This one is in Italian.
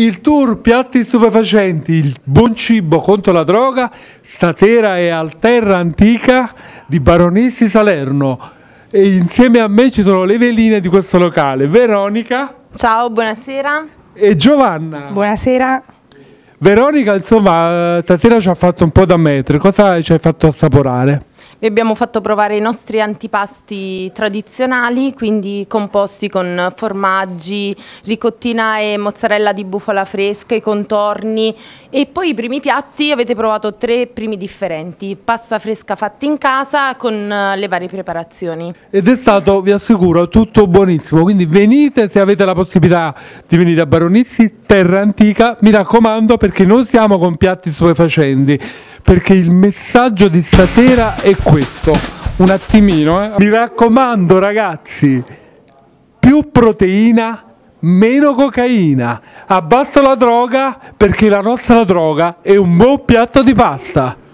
Il tour piatti stupefacenti, il buon cibo contro la droga, stasera è al Terra Antica di Baronissi Salerno e insieme a me ci sono le veline di questo locale, Veronica. Ciao, buonasera. E Giovanna. Buonasera. Veronica, insomma, eh, stasera ci ha fatto un po' da mettere. cosa ci hai fatto assaporare? Vi abbiamo fatto provare i nostri antipasti tradizionali, quindi composti con formaggi, ricottina e mozzarella di bufala fresca, i contorni e poi i primi piatti avete provato tre primi differenti, pasta fresca fatta in casa con eh, le varie preparazioni. Ed è stato, vi assicuro, tutto buonissimo, quindi venite se avete la possibilità di venire a Baronissi, terra antica, mi raccomando perché non siamo con piatti stupefacenti perché il messaggio di stasera è questo. Un attimino, eh. Mi raccomando ragazzi, più proteina, meno cocaina. Abbasso la droga perché la nostra droga è un buon piatto di pasta.